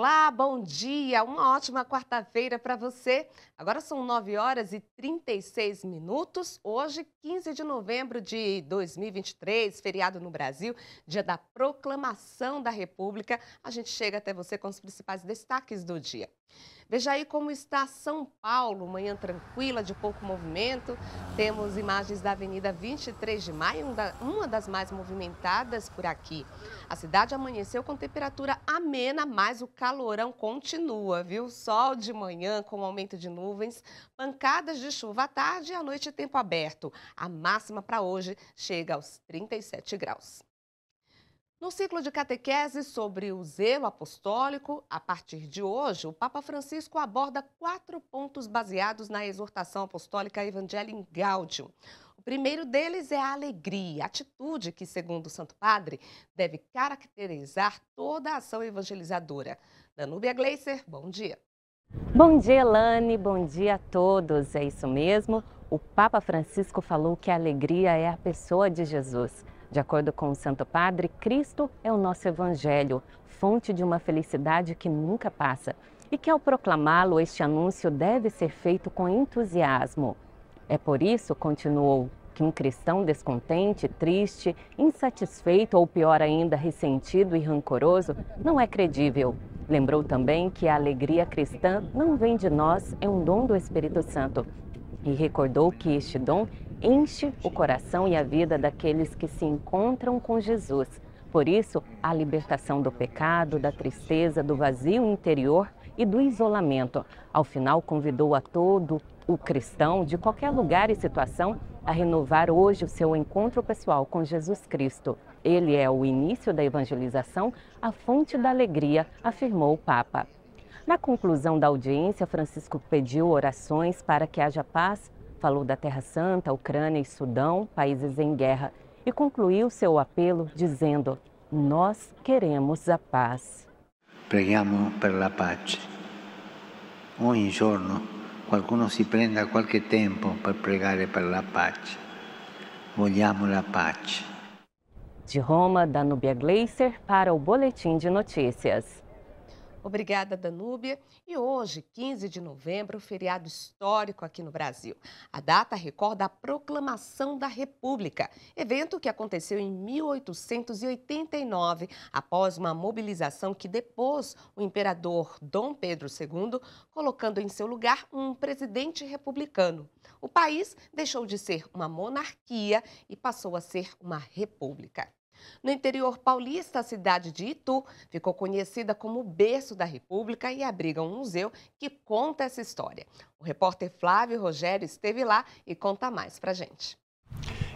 Olá, bom dia, uma ótima quarta-feira para você. Agora são 9 horas e 36 minutos. Hoje, 15 de novembro de 2023, feriado no Brasil, dia da proclamação da República. A gente chega até você com os principais destaques do dia. Veja aí como está São Paulo, manhã tranquila, de pouco movimento. Temos imagens da Avenida 23 de Maio, uma das mais movimentadas por aqui. A cidade amanheceu com temperatura amena, mas o calorão continua, viu? Sol de manhã com aumento de nuvens, pancadas de chuva à tarde e à noite tempo aberto. A máxima para hoje chega aos 37 graus. No ciclo de catequese sobre o zelo apostólico, a partir de hoje, o Papa Francisco aborda quatro pontos baseados na exortação apostólica Evangelium Gaudium. O primeiro deles é a alegria, atitude que, segundo o Santo Padre, deve caracterizar toda a ação evangelizadora. Danúbia Gleiser, bom dia. Bom dia, Elane, bom dia a todos. É isso mesmo, o Papa Francisco falou que a alegria é a pessoa de Jesus. De acordo com o Santo Padre, Cristo é o nosso Evangelho, fonte de uma felicidade que nunca passa, e que ao proclamá-lo, este anúncio deve ser feito com entusiasmo. É por isso, continuou, que um cristão descontente, triste, insatisfeito ou pior ainda, ressentido e rancoroso não é credível. Lembrou também que a alegria cristã não vem de nós, é um dom do Espírito Santo. E recordou que este dom enche o coração e a vida daqueles que se encontram com Jesus. Por isso, a libertação do pecado, da tristeza, do vazio interior e do isolamento. Ao final, convidou a todo o cristão, de qualquer lugar e situação, a renovar hoje o seu encontro pessoal com Jesus Cristo. Ele é o início da evangelização, a fonte da alegria, afirmou o Papa. Na conclusão da audiência, Francisco pediu orações para que haja paz Falou da Terra Santa, Ucrânia e Sudão, países em guerra, e concluiu seu apelo dizendo: Nós queremos a paz. Preghiamo per la pace. Ogni giorno qualcuno si prenda qualche tempo per pregare per la pace. Vogliamo la pace. De Roma, Danúbia Gleiser para o Boletim de Notícias. Obrigada, Danúbia. E hoje, 15 de novembro, feriado histórico aqui no Brasil. A data recorda a proclamação da República, evento que aconteceu em 1889, após uma mobilização que depôs o imperador Dom Pedro II, colocando em seu lugar um presidente republicano. O país deixou de ser uma monarquia e passou a ser uma república. No interior paulista, a cidade de Itu ficou conhecida como berço da República e abriga um museu que conta essa história. O repórter Flávio Rogério esteve lá e conta mais pra gente.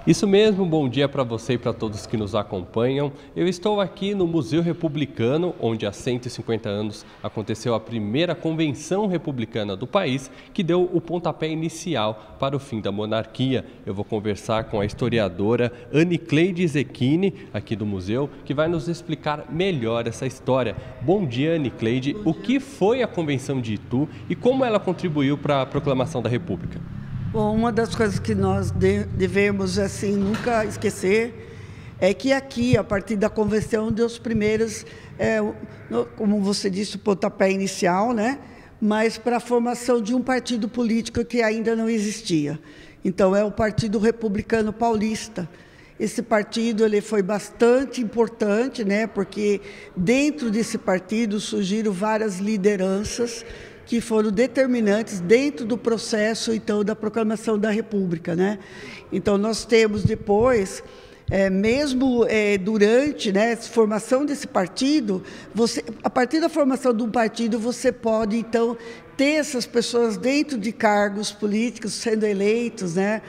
Isso mesmo, bom dia para você e para todos que nos acompanham. Eu estou aqui no Museu Republicano, onde há 150 anos aconteceu a primeira convenção republicana do país, que deu o pontapé inicial para o fim da monarquia. Eu vou conversar com a historiadora Anne Cleide Zecchini, aqui do museu, que vai nos explicar melhor essa história. Bom dia, Anne Cleide. O que foi a convenção de Itu e como ela contribuiu para a proclamação da República? Bom, uma das coisas que nós devemos assim nunca esquecer é que aqui, a partir da convenção, dos primeiros, é, como você disse, o pontapé inicial, né? mas para a formação de um partido político que ainda não existia. Então, é o Partido Republicano Paulista. Esse partido ele foi bastante importante, né? porque dentro desse partido surgiram várias lideranças que foram determinantes dentro do processo então da proclamação da República, né? Então nós temos depois é, mesmo é, durante né, a formação desse partido, você, a partir da formação de um partido, você pode, então, ter essas pessoas dentro de cargos políticos sendo eleitos, né,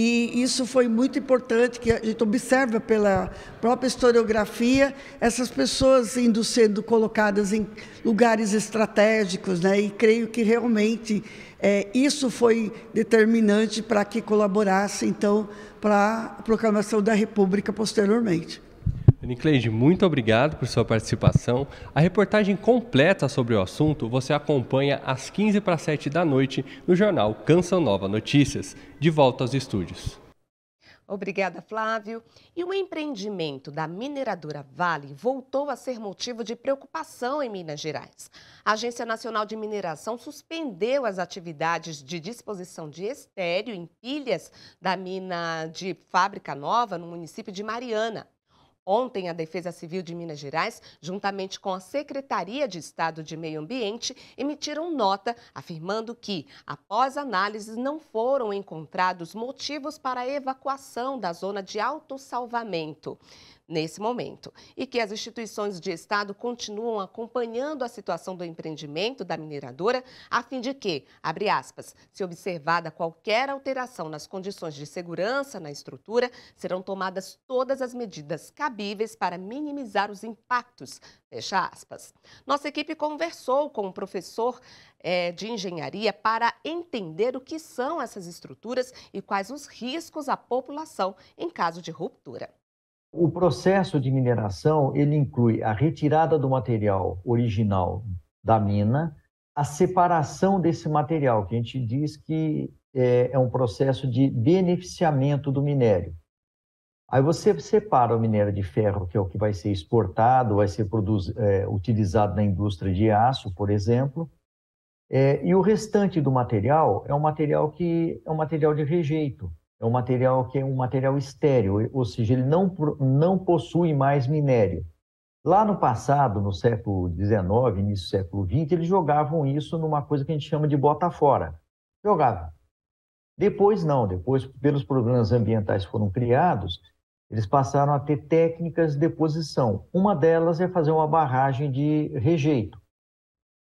e isso foi muito importante, que a gente observa pela própria historiografia essas pessoas indo sendo colocadas em lugares estratégicos, né? e creio que realmente é, isso foi determinante para que colaborasse, então, para a proclamação da República posteriormente. Nicleide, muito obrigado por sua participação. A reportagem completa sobre o assunto você acompanha às 15 para 7 da noite no jornal Canção Nova Notícias. De volta aos estúdios. Obrigada, Flávio. E o empreendimento da mineradora Vale voltou a ser motivo de preocupação em Minas Gerais. A Agência Nacional de Mineração suspendeu as atividades de disposição de estéreo em pilhas da mina de Fábrica Nova, no município de Mariana. Ontem, a Defesa Civil de Minas Gerais, juntamente com a Secretaria de Estado de Meio Ambiente, emitiram nota afirmando que, após análises, não foram encontrados motivos para a evacuação da zona de autossalvamento nesse momento. E que as instituições de Estado continuam acompanhando a situação do empreendimento da mineradora, a fim de que, abre aspas, se observada qualquer alteração nas condições de segurança na estrutura, serão tomadas todas as medidas cabíveis para minimizar os impactos, fecha aspas. Nossa equipe conversou com o professor eh, de engenharia para entender o que são essas estruturas e quais os riscos à população em caso de ruptura. O processo de mineração ele inclui a retirada do material original da mina, a separação desse material, que a gente diz que é, é um processo de beneficiamento do minério. Aí você separa o minério de ferro, que é o que vai ser exportado, vai ser é, utilizado na indústria de aço, por exemplo, é, e o restante do material é um material que é um material de rejeito é um material que é um material estéreo, ou seja, ele não, não possui mais minério. Lá no passado, no século XIX, início do século XX, eles jogavam isso numa coisa que a gente chama de bota fora. Jogavam. Depois não, depois pelos problemas ambientais que foram criados, eles passaram a ter técnicas de deposição. Uma delas é fazer uma barragem de rejeito.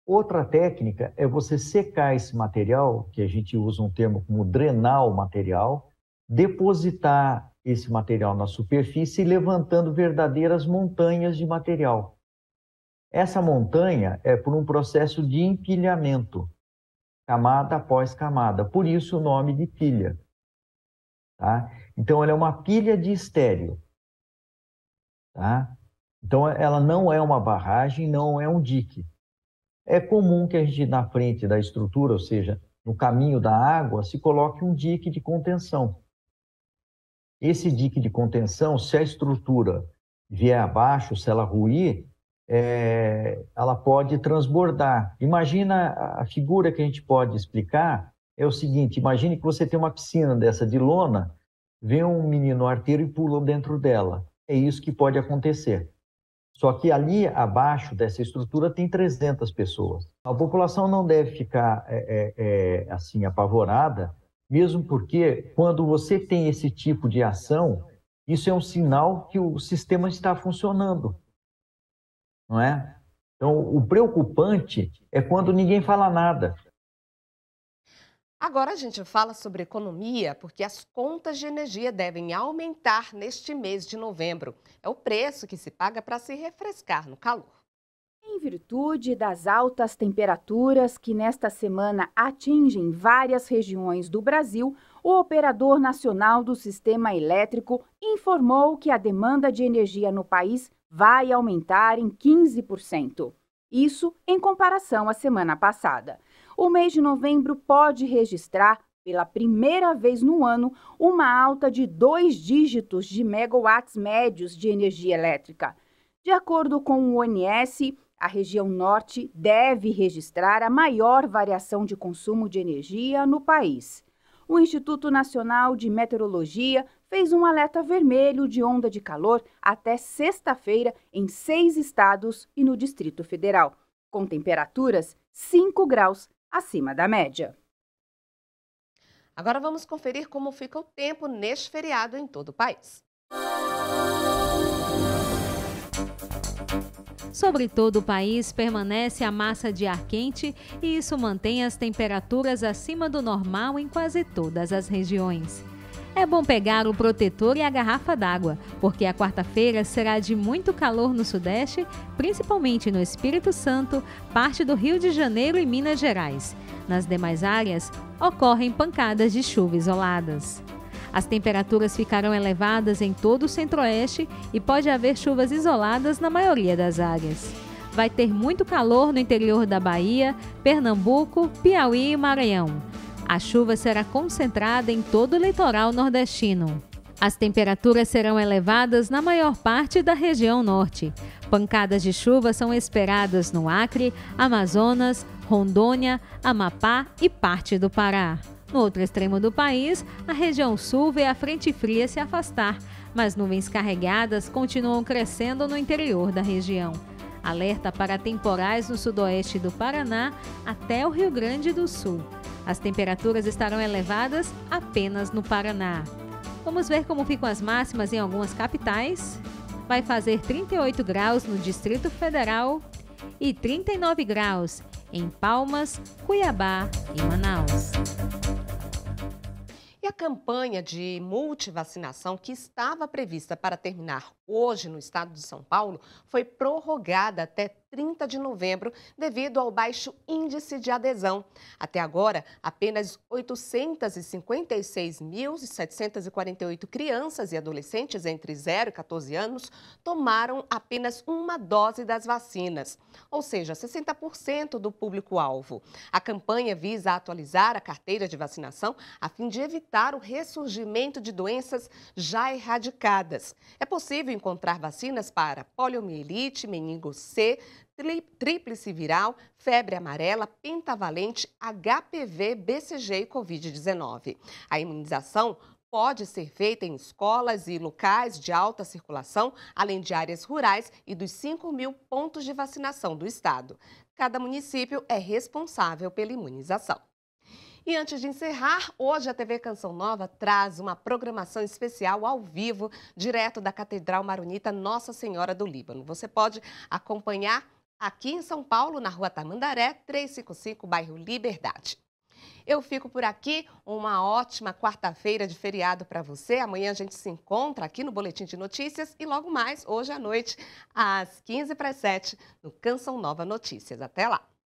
Outra técnica é você secar esse material, que a gente usa um termo como drenar o material, depositar esse material na superfície, levantando verdadeiras montanhas de material. Essa montanha é por um processo de empilhamento, camada após camada, por isso o nome de pilha. Tá? Então, ela é uma pilha de estéreo. Tá? Então, ela não é uma barragem, não é um dique. É comum que a gente, na frente da estrutura, ou seja, no caminho da água, se coloque um dique de contenção. Esse dique de contenção, se a estrutura vier abaixo, se ela ruir, é, ela pode transbordar. Imagina a figura que a gente pode explicar é o seguinte: imagine que você tem uma piscina dessa de lona, vem um menino arteiro e pula dentro dela. É isso que pode acontecer. Só que ali abaixo dessa estrutura tem 300 pessoas. A população não deve ficar é, é, é assim apavorada, mesmo porque quando você tem esse tipo de ação, isso é um sinal que o sistema está funcionando, não é? Então, o preocupante é quando ninguém fala nada. Agora a gente fala sobre economia, porque as contas de energia devem aumentar neste mês de novembro. É o preço que se paga para se refrescar no calor. Em virtude das altas temperaturas que nesta semana atingem várias regiões do Brasil, o operador nacional do sistema elétrico informou que a demanda de energia no país vai aumentar em 15%. Isso em comparação à semana passada. O mês de novembro pode registrar, pela primeira vez no ano, uma alta de dois dígitos de megawatts médios de energia elétrica. De acordo com o ONS, a região norte deve registrar a maior variação de consumo de energia no país. O Instituto Nacional de Meteorologia fez um alerta vermelho de onda de calor até sexta-feira em seis estados e no Distrito Federal, com temperaturas 5 graus acima da média. Agora vamos conferir como fica o tempo neste feriado em todo o país. Sobre todo o país permanece a massa de ar quente e isso mantém as temperaturas acima do normal em quase todas as regiões. É bom pegar o protetor e a garrafa d'água, porque a quarta-feira será de muito calor no Sudeste, principalmente no Espírito Santo, parte do Rio de Janeiro e Minas Gerais. Nas demais áreas, ocorrem pancadas de chuva isoladas. As temperaturas ficarão elevadas em todo o centro-oeste e pode haver chuvas isoladas na maioria das áreas. Vai ter muito calor no interior da Bahia, Pernambuco, Piauí e Maranhão. A chuva será concentrada em todo o litoral nordestino. As temperaturas serão elevadas na maior parte da região norte. Pancadas de chuva são esperadas no Acre, Amazonas, Rondônia, Amapá e parte do Pará. No outro extremo do país, a região sul vê a frente fria se afastar, mas nuvens carregadas continuam crescendo no interior da região. Alerta para temporais no sudoeste do Paraná até o Rio Grande do Sul. As temperaturas estarão elevadas apenas no Paraná. Vamos ver como ficam as máximas em algumas capitais. Vai fazer 38 graus no Distrito Federal e 39 graus em Palmas, Cuiabá e Manaus a campanha de multivacinação que estava prevista para terminar hoje no estado de São Paulo foi prorrogada até 30 de novembro, devido ao baixo índice de adesão. Até agora, apenas 856.748 crianças e adolescentes entre 0 e 14 anos tomaram apenas uma dose das vacinas, ou seja, 60% do público-alvo. A campanha visa atualizar a carteira de vacinação a fim de evitar o ressurgimento de doenças já erradicadas. É possível encontrar vacinas para poliomielite, meningo C, tríplice viral, febre amarela, pentavalente, HPV, BCG e Covid-19. A imunização pode ser feita em escolas e locais de alta circulação, além de áreas rurais e dos 5 mil pontos de vacinação do estado. Cada município é responsável pela imunização. E antes de encerrar, hoje a TV Canção Nova traz uma programação especial ao vivo, direto da Catedral Maronita Nossa Senhora do Líbano. Você pode acompanhar aqui em São Paulo, na rua Tamandaré, 355, bairro Liberdade. Eu fico por aqui. Uma ótima quarta-feira de feriado para você. Amanhã a gente se encontra aqui no Boletim de Notícias e logo mais, hoje à noite, às 15 para 07 no Canção Nova Notícias. Até lá!